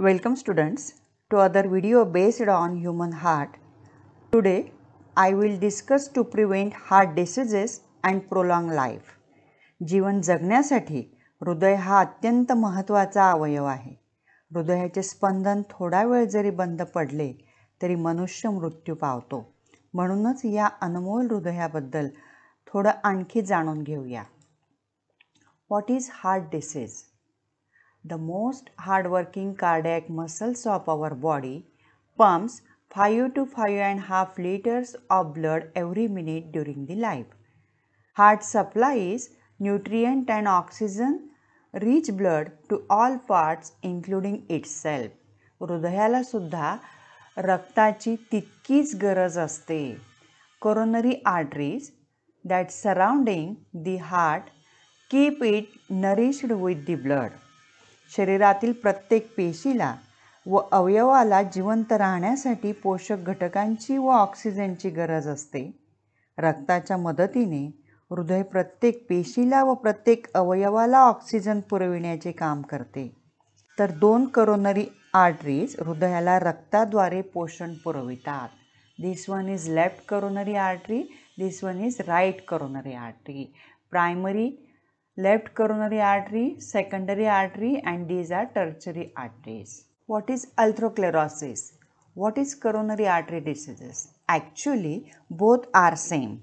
Welcome students to other video based on human heart today I will discuss to prevent heart diseases and prolong life. जीवन जगण्यासाठी हृदय हा अत्यंत महत्त्वाचा अवयव आहे हृदयाचे स्पंदन थोडा वेळ जरी बंद पडले तरी मनुष्य मृत्यू पावतो म्हणूनच या अनमोल हृदयाबद्दल थोडं आणखी जाणून घेऊया what is heart disease the most hardworking cardiac muscles of our body, pumps 5 to 5 and half liters of blood every minute during the life. Heart supplies nutrient and oxygen reach blood to all parts including itself. हृदयाला सुद्धा raktachi tikkis गरज coronary arteries that surrounding the heart keep it nourished with the blood. शरीरातील प्रत्येक पेशीला व अवयवाला जिवंत राहण्यासाठी पोषक घटकांची व ऑक्सिजनची गरज असते रक्ताच्या मदतीने हृदय प्रत्येक पेशीला व प्रत्येक अवयवाला ऑक्सिजन पुरविण्याचे काम करते तर दोन करोनरी आर्टरीज हृदयाला रक्ताद्वारे पोषण पुरवितात this one is left coronary artery this one is right coronary artery primary left coronary artery, secondary artery and these are tertiary arteries. What is atherosclerosis? What is coronary artery diseases? Actually, both are same.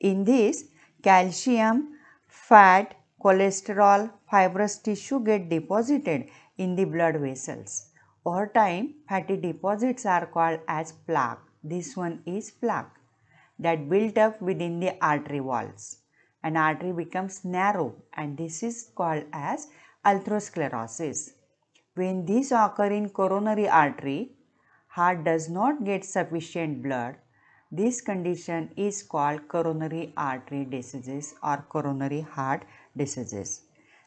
In this, calcium, fat, cholesterol, fibrous tissue get deposited in the blood vessels. Over time, fatty deposits are called as plaque. This one is plaque that built up within the artery walls. An artery becomes narrow and this is called as atherosclerosis. When this occur in coronary artery, heart does not get sufficient blood. This condition is called coronary artery diseases or coronary heart diseases.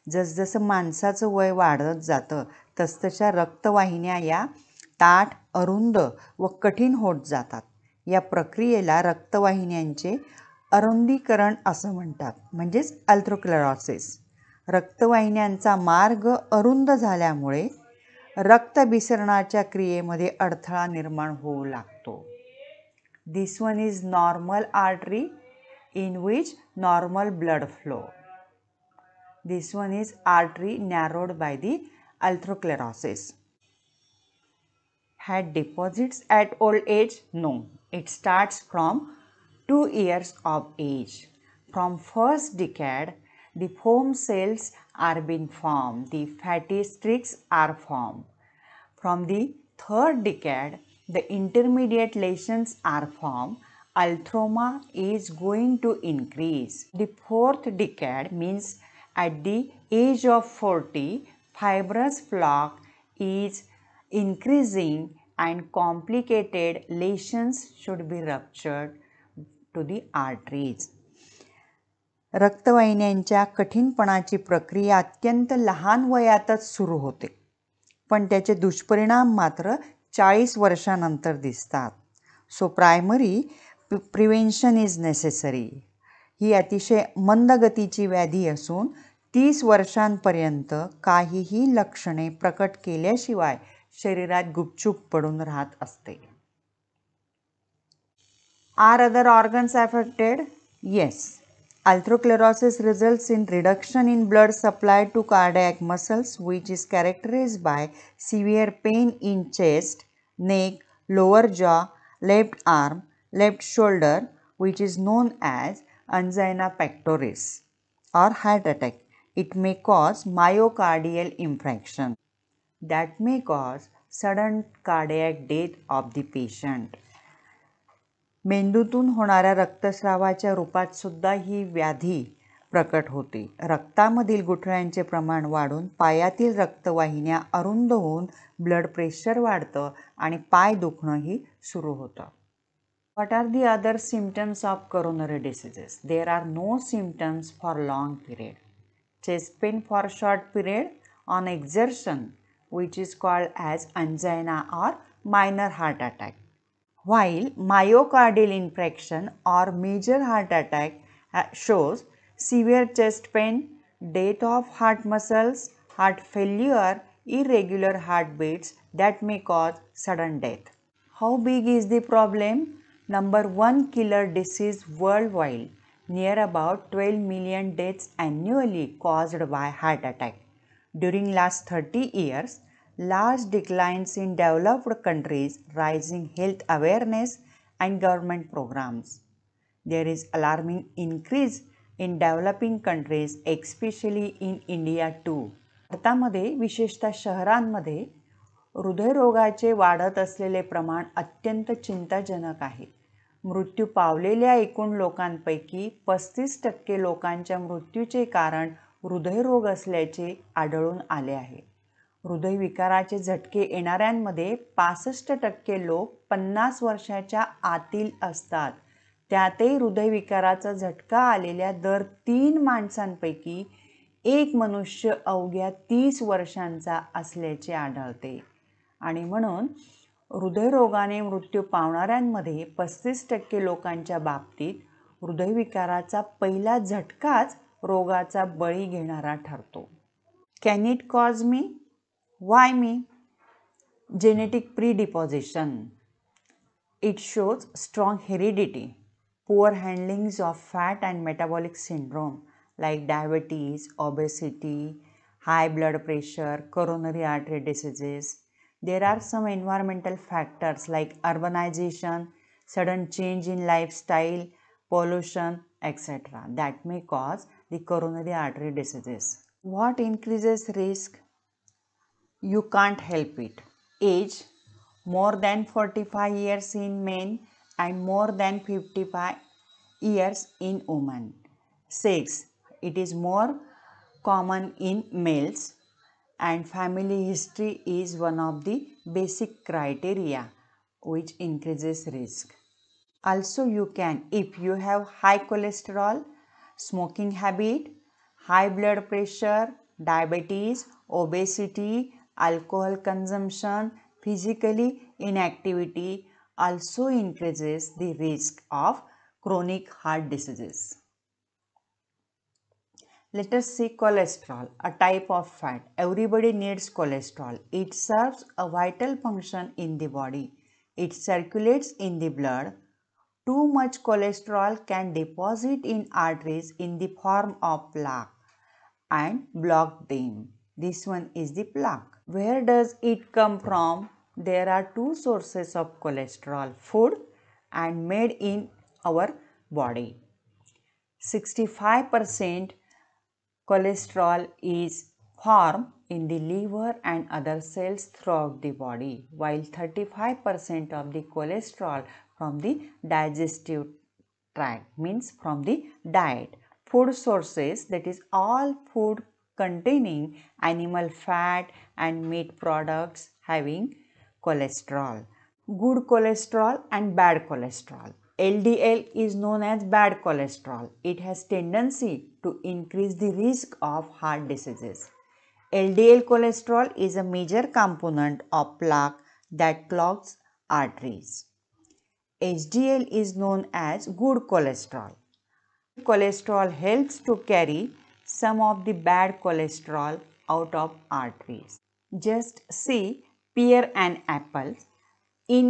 जसजसं माणसाचं वय वाढत जातं तसतशा रक्तवाहिन्या या ताठ अरुंद व कठीण होत जातात या प्रक्रियेला रक्तवाहिन्यांचे अरुंदीकरण असं म्हणतात म्हणजेच अल्थ्रोक्लरॉसिस रक्तवाहिन्यांचा मार्ग अरुंद झाल्यामुळे रक्तभिसरणाच्या क्रियेमध्ये अडथळा निर्माण होऊ लागतो this one is normal artery in which normal blood flow this one is artery narrowed by the atherosclerosis had deposits at old age no it starts from 2 years of age. From first decade, the foam cells are being formed, the fatty streaks are formed. From the third decade, the intermediate lesions are formed ulthroma is going to increase. The fourth decade means at the age of 40, fibrous plaque is increasing and complicated lesions should be ruptured to the arteries रक्तवाहिन्यांच्या कठीणपणाची प्रक्रिया अत्यंत लहान वयातच सुरू होते पण त्याचे दुष्परिणाम मात्र चाळीस वर्षानंतर दिसतात so primary prevention is necessary ही अतिशय मंदगतीची व्याधी असून तीस वर्षांपर्यंत काहीही लक्षणे प्रकट केल्याशिवाय शरीरात गुपचूप पडून राहत असते Are other organs affected? Yes. Atherosclerosis results in reduction in blood supply to cardiac muscles which is characterized by severe pain in chest, neck, lower jaw, left arm, left shoulder which is known as angina pectoris or heart attack. It may cause myocardial infarction that may cause sudden cardiac death of the patient. मेंदूतून होणाऱ्या रक्तस्रावाच्या रूपात सुद्धा ही व्याधी प्रकट होते रक्तामधील गुठळ्यांचे प्रमाण वाढून पायातील रक्तवाहिन्या अरुंद होऊन ब्लड प्रेशर वाढतं आणि पाय दुखणंही सुरू होतं what are the other symptoms of coronary diseases there are no symptoms for long period chest pain for short period on exertion which is called as angina or minor heart attack While myocardial infarction or major heart attack uh, shows severe chest pain, death of heart muscles, heart failure, irregular heartbeats that may cause sudden death. How big is the problem? Number 1 killer disease worldwide, near about 12 million deaths annually caused by heart attack. During last 30 years, large declines in developed countries rising health awareness and government programmes There is alarming increase in developing countries especially in India too भारतामध्ये विशेषतः शहरांमध्ये हृदयरोगाचे वाढत असलेले प्रमाण अत्यंत चिंताजनक आहे मृत्यू पावलेल्या एकूण लोकांपैकी पस्तीस टक्के लोकांच्या मृत्यूचे कारण हृदयरोग असल्याचे आढळून आले आहे हृदयविकाराचे झटके येणाऱ्यांमध्ये पासष्ट टक्के लोक पन्नास वर्षाच्या आतील असतात त्यातही हृदयविकाराचा झटका आलेल्या दर तीन माणसांपैकी एक मनुष्य अवघ्या तीस वर्षांचा असल्याचे आढळते आणि म्हणून हृदयरोगाने मृत्यू पावणाऱ्यांमध्ये पस्तीस टक्के लोकांच्या बाबतीत हृदयविकाराचा पहिला झटकाच रोगाचा बळी घेणारा ठरतो can it cause me Why me? Genetic predisposition. It shows strong heredity, poor handlings of fat and metabolic syndrome like diabetes, obesity, high blood pressure, coronary artery diseases. There are some environmental factors like urbanization, sudden change in lifestyle, pollution, etc. that may cause the coronary artery diseases. What increases risk? you can't help it. Age more than 45 years in men and more than 55 years in women. 6. It is more common in males and family history is one of the basic criteria which increases risk. Also you can if you have high cholesterol, smoking habit, high blood pressure, diabetes, obesity, alcohol consumption, physically inactivity also increases the risk of chronic heart diseases. Let us see cholesterol, a type of fat. Everybody needs cholesterol. It serves a vital function in the body. It circulates in the blood. Too much cholesterol can deposit in arteries in the form of plaque and block them. This one is the plaque. Where does it come from? There are two sources of cholesterol, food and made in our body. 65% cholesterol is formed in the liver and other cells throughout the body, while 35% of the cholesterol from the digestive tract means from the diet. Food sources that is all food containing animal fat and meat products having cholesterol. Good cholesterol and bad cholesterol. LDL is known as bad cholesterol. It has tendency to increase the risk of heart diseases. LDL cholesterol is a major component of plaque that clogs arteries. HDL is known as good cholesterol. Cholesterol helps to carry some of the bad cholesterol out of arteries. Just see pear and apple. In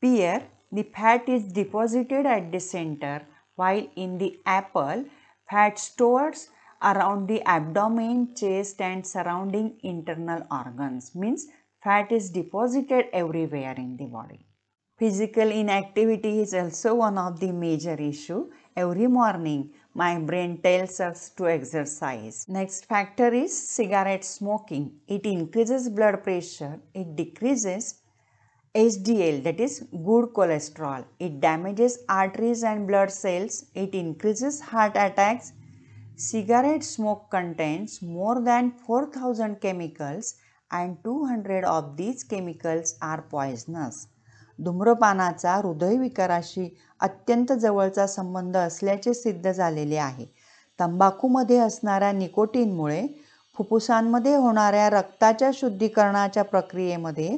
pear, the fat is deposited at the center while in the apple, fat stores around the abdomen, chest and surrounding internal organs means fat is deposited everywhere in the body. Physical inactivity is also one of the major issue. Every morning my brain tells us to exercise. Next factor is cigarette smoking. It increases blood pressure, it decreases HDL that is good cholesterol. It damages arteries and blood cells, it increases heart attacks. Cigarette smoke contains more than 4000 chemicals and 200 of these chemicals are poisonous. धूम्रपानाचा हृदयविकाराशी अत्यंत जवळचा संबंध असल्याचे सिद्ध झालेले आहे तंबाखूमध्ये असणाऱ्या निकोटीनमुळे फुफ्फुसांमध्ये होणाऱ्या रक्ताच्या शुद्धीकरणाच्या प्रक्रियेमध्ये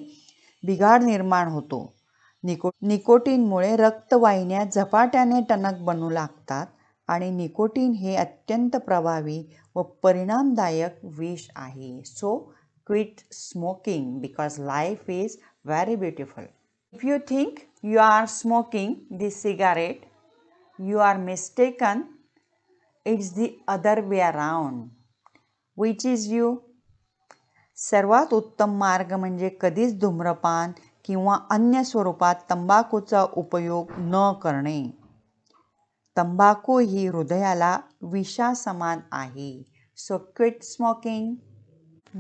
बिघाड निर्माण होतो निको निकोटीनमुळे रक्तवाहिन्या झपाट्याने टणक बनू लागतात आणि निकोटीन हे अत्यंत प्रभावी व परिणामदायक विष आहे so quit smoking because life is very beautiful If you think you are smoking the cigarette, you are mistaken. It's the other way around. Which is you? सर्वात उत्तम मार्ग म्हणजे कधीच धूम्रपान किंवा अन्य स्वरूपात तंबाखूचा उपयोग न करणे तंबाखू ही हृदयाला विषा समान आहे so quit smoking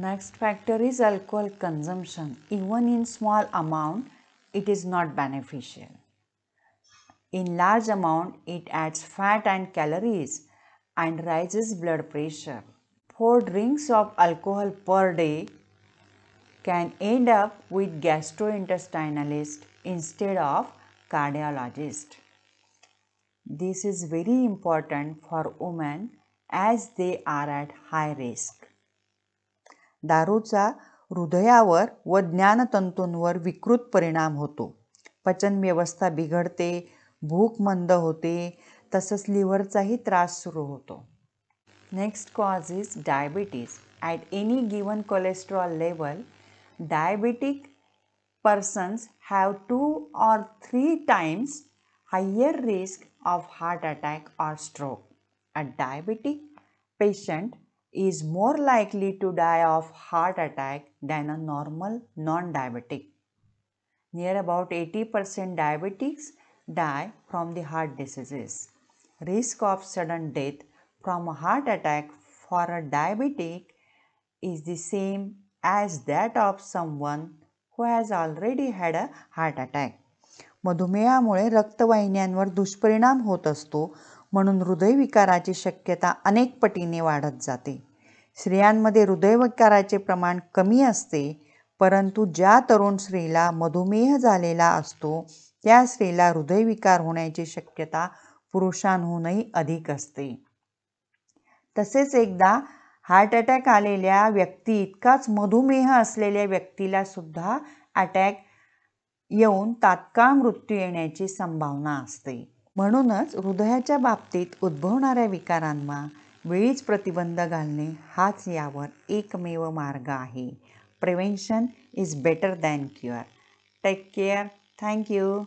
next factor is alcohol consumption even in small amount it is not beneficial. In large amount, it adds fat and calories and raises blood pressure. 4 drinks of alcohol per day can end up with gastrointestinalist instead of cardiologist. This is very important for women as they are at high risk. दारूचा हृदयावर व ज्ञानतंतूंवर विकृत परिणाम होतो पचन व्यवस्था बिघडते भूक मंद होते तसंच लिव्हरचाही त्रास सुरू होतो next cause is diabetes at any given cholesterol level diabetic persons have two or three times higher risk of heart attack or stroke a diabetic patient is more likely to die of heart attack than a normal non-diabetic. Near about 80% diabetics die from the heart diseases. Risk of sudden death from a heart attack for a diabetic is the same as that of someone who has already had a heart attack. मधुमेहामुळे रक्तवाहिन्यांवर दुष्परिणाम होत असतो म्हणून हृदयविकाराची शक्यता अनेक पटीने वाढत जाते स्त्रियांमध्ये हृदयविकाराचे प्रमाण कमी असते परंतु ज्या तरुण स्त्रीला मधुमेह झालेला असतो त्या स्त्रीला हृदयविकार होण्याची शक्यता पुरुषांहूनही अधिक असते तसेच एकदा हार्ट अटॅक आलेल्या व्यक्ती इतकाच मधुमेह असलेल्या व्यक्तीला सुद्धा अटॅक येऊन तात्काळ मृत्यू येण्याची संभावना असते म्हणूनच हृदयाच्या बाबतीत उद्भवणाऱ्या विकारांना वेळीच प्रतिबंध घालणे हाच यावर एकमेव मार्ग आहे prevention is better than cure take care thank you